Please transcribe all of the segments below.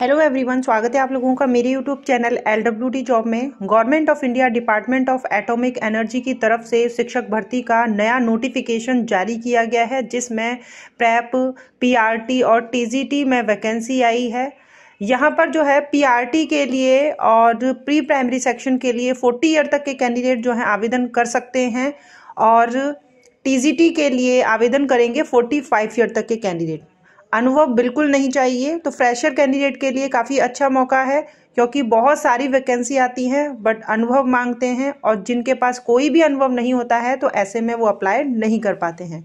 hello everyone स्वागत है आप लोगों का मेरे YouTube channel L W D job में government of India department of atomic energy की तरफ से शिक्षक भर्ती का नया नोटिफिकेशन जारी किया गया है जिसमें प्रैप पीआरटी और टीजीटी में वैकेंसी आई है यहाँ पर जो है पीआरटी के लिए और प्री प्राइमरी सेक्शन के लिए फोर्टी ईयर तक के कैंडिडेट जो हैं आवेदन कर सकते हैं और टी के लिए आवेदन करेंगे फोर्टी फाइव ईयर तक के कैंडिडेट अनुभव बिल्कुल नहीं चाहिए तो फ्रेशर कैंडिडेट के लिए काफ़ी अच्छा मौका है क्योंकि बहुत सारी वैकेंसी आती हैं बट अनुभव मांगते हैं और जिनके पास कोई भी अनुभव नहीं होता है तो ऐसे में वो अप्लाई नहीं कर पाते हैं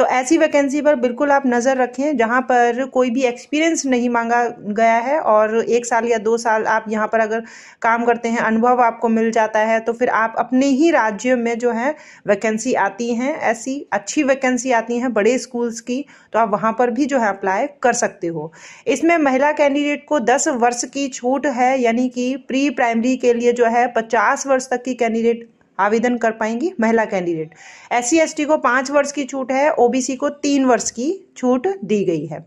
तो ऐसी वैकेंसी पर बिल्कुल आप नज़र रखें जहाँ पर कोई भी एक्सपीरियंस नहीं मांगा गया है और एक साल या दो साल आप यहाँ पर अगर काम करते हैं अनुभव आपको मिल जाता है तो फिर आप अपने ही राज्य में जो है वैकेंसी आती हैं ऐसी अच्छी वैकेंसी आती हैं बड़े स्कूल्स की तो आप वहाँ पर भी जो है अप्लाई कर सकते हो इसमें महिला कैंडिडेट को दस वर्ष की छूट है यानी कि प्री प्राइमरी के लिए जो है पचास वर्ष तक की कैंडिडेट आवेदन कर पाएंगी महिला कैंडिडेट एस सी को पाँच वर्ष की छूट है ओबीसी को तीन वर्ष की छूट दी गई है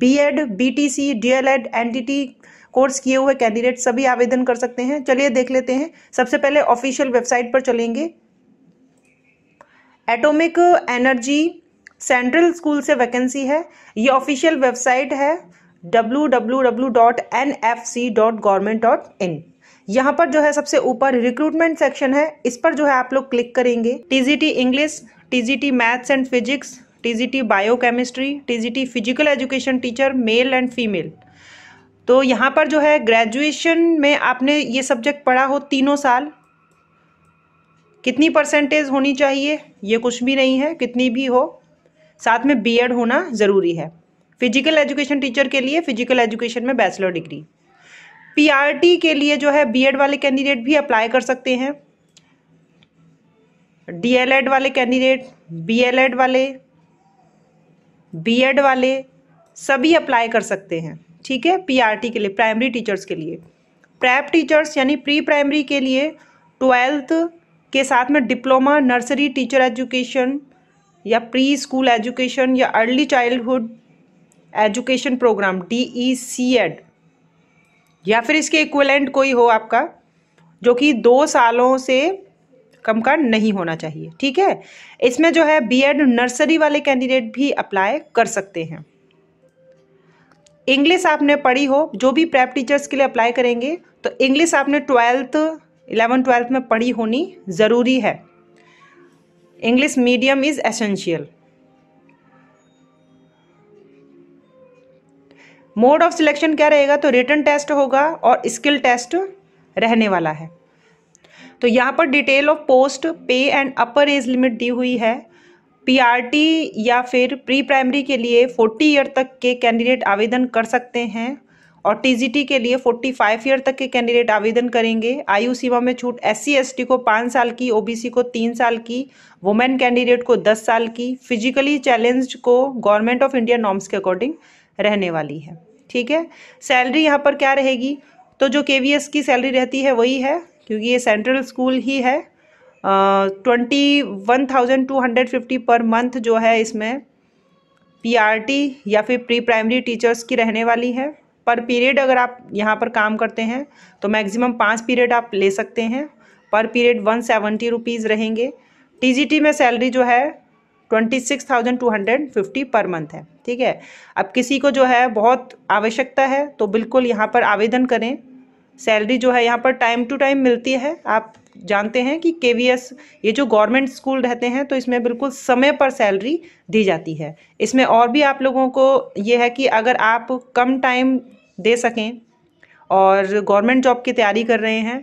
B Ed B T C D L Ed N T T course किए हुए कैंडिडेट सभी आवेदन कर सकते हैं चलिए देख लेते हैं सबसे पहले ऑफिशियल वेबसाइट पर चलेंगे एटॉमिक एनर्जी सेंट्रल स्कूल से वैकेंसी है ये ऑफिशियल वेबसाइट है W W W dot N F C dot government dot in यहाँ पर जो है सबसे ऊपर रिक्रूटमेंट सेक्शन है इस पर जो है आप लोग क्लिक करेंगे TGT English TGT maths and physics TGT biochemistry TGT physical education teacher male and female तो यहाँ पर जो है ग्रेजुएशन में आपने ये सब्जेक्ट पढ़ा हो तीनों साल कितनी परसेंटेज होनी चाहिए ये कुछ भी नहीं है कितनी भी हो साथ में बीएड होना ज़रूरी है फिजिकल एजुकेशन टीचर के लिए फिजिकल एजुकेशन में बैचलर डिग्री पीआरटी के लिए जो है बीएड वाले कैंडिडेट भी अप्लाई कर सकते हैं डीएलएड वाले कैंडिडेट बीएलएड वाले बीएड वाले सभी अप्लाई कर सकते हैं ठीक है पीआरटी के लिए प्राइमरी टीचर्स के लिए प्रैप टीचर्स यानी प्री प्राइमरी के लिए ट्वेल्थ के साथ में डिप्लोमा नर्सरी टीचर एजुकेशन या प्री स्कूल एजुकेशन या early childhood education programme D E C Ed या फिर इसके इक्वलेंट कोई हो आपका जो कि दो सालों से कम का नहीं होना चाहिए ठीक है इसमें जो है बीएड नर्सरी वाले कैंडिडेट भी अप्लाई कर सकते हैं इंग्लिश आपने पढ़ी हो जो भी प्रैप टीचर्स के लिए अप्लाई करेंगे तो इंग्लिश आपने ट्वेल्थ इलेवन ट्वेल्थ में पढ़ी होनी ज़रूरी है English medium is essential mode of selection क्या रहेगा तो रिटर्न टेस्ट होगा और स्किल टेस्ट रहने वाला है तो यहाँ पर detail of post pay and upper age limit दी हुई है पीआरटी या फिर प्री प्राइमरी के लिए 40 ईयर तक के कैंडिडेट आवेदन कर सकते हैं और टीजीटी के लिए 45 ईयर तक के कैंडिडेट आवेदन करेंगे आयु सीमा में छूट एस सी को पाँच साल की ओबीसी को तीन साल की वुमेन कैंडिडेट को दस साल की फिजिकली चैलेंज्ड को गवर्नमेंट ऑफ इंडिया नॉर्म्स के अकॉर्डिंग रहने वाली है ठीक है सैलरी यहाँ पर क्या रहेगी तो जो के की सैलरी रहती है वही है क्योंकि ये सेंट्रल स्कूल ही है twenty one thousand two hundred fifty per month जो है इसमें पीआरटी या फिर प्री प्राइमरी टीचर्स की रहने वाली है पर पीरियड अगर आप यहाँ पर काम करते हैं तो मैक्सिमम पाँच पीरियड आप ले सकते हैं per period one seventy rupees रहेंगे टीजीटी में सैलरी जो है twenty six thousand two hundred fifty per month है ठीक है अब किसी को जो है बहुत आवश्यकता है तो बिल्कुल यहाँ पर आवेदन करें सैलरी जो है यहाँ पर टाइम टू टाइम मिलती है आप जानते हैं कि के ये जो गवर्नमेंट स्कूल रहते हैं तो इसमें बिल्कुल समय पर सैलरी दी जाती है इसमें और भी आप लोगों को ये है कि अगर आप कम टाइम दे सकें और गवर्नमेंट जॉब की तैयारी कर रहे हैं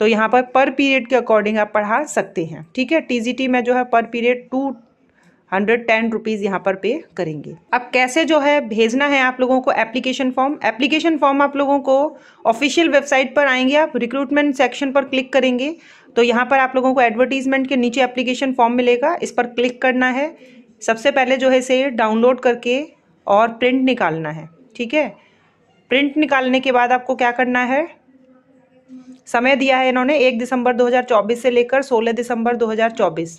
तो यहाँ पर पर पीरियड के अकॉर्डिंग आप पढ़ा सकते हैं ठीक है टीजीटी में जो है per period two hundred ten rupees यहाँ पर पे करेंगे अब कैसे जो है भेजना है आप लोगों को एप्लीकेशन फॉर्म एप्लीकेशन फॉर्म आप लोगों को ऑफिशियल वेबसाइट पर आएंगे आप रिक्रूटमेंट सेक्शन पर क्लिक करेंगे तो यहाँ पर आप लोगों को एडवर्टीजमेंट के नीचे एप्लीकेशन फॉर्म मिलेगा इस पर क्लिक करना है सबसे पहले जो है इसे डाउनलोड करके और प्रिंट निकालना है ठीक है प्रिंट निकालने के बाद आपको क्या करना है समय दिया है इन्होंने एक दिसंबर 2024 से लेकर 16 दिसंबर 2024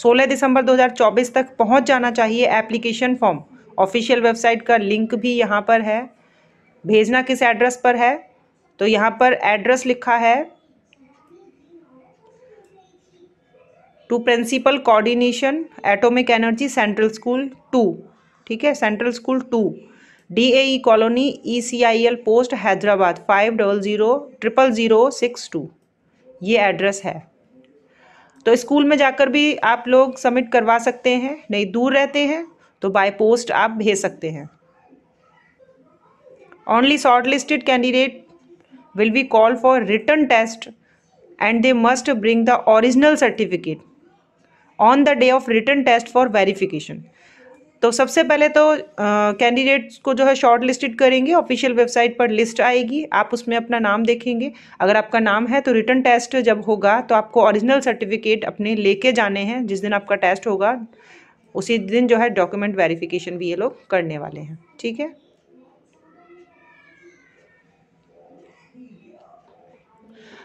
16 दिसंबर 2024 तक पहुंच जाना चाहिए एप्लीकेशन फॉर्म ऑफिशियल वेबसाइट का लिंक भी यहाँ पर है भेजना किस एड्रेस पर है तो यहाँ पर एड्रेस लिखा है to principal coordination atomic energy central school two ठीक है central school two D A E colony E C I L post Hyderabad five double zero triple zero six two ये एड्रेस है तो स्कूल में जाकर भी आप लोग सबमिट करवा सकते हैं नहीं दूर रहते हैं तो बाय पोस्ट आप भेज सकते हैं only short listed candidate will be call for return test and they must bring the original certificate on the day of return test for verification तो सबसे पहले तो कैंडिडेट्स को जो है शॉर्ट लिस्टेड करेंगे ऑफिशियल वेबसाइट पर लिस्ट आएगी आप उसमें अपना नाम देखेंगे अगर आपका नाम है तो रिटर्न टेस्ट जब होगा तो आपको ओरिजिनल सर्टिफिकेट अपने लेके जाने हैं जिस दिन आपका टेस्ट होगा उसी दिन जो है डॉक्यूमेंट वेरिफिकेशन भी ये लोग करने वाले हैं ठीक है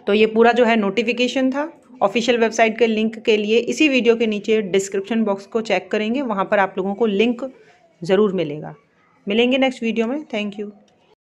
तो ये पूरा जो है नोटिफिकेशन था ऑफिशियल वेबसाइट के लिंक के लिए इसी वीडियो के नीचे डिस्क्रिप्शन बॉक्स को चेक करेंगे वहाँ पर आप लोगों को लिंक ज़रूर मिलेगा मिलेंगे नेक्स्ट वीडियो में थैंक यू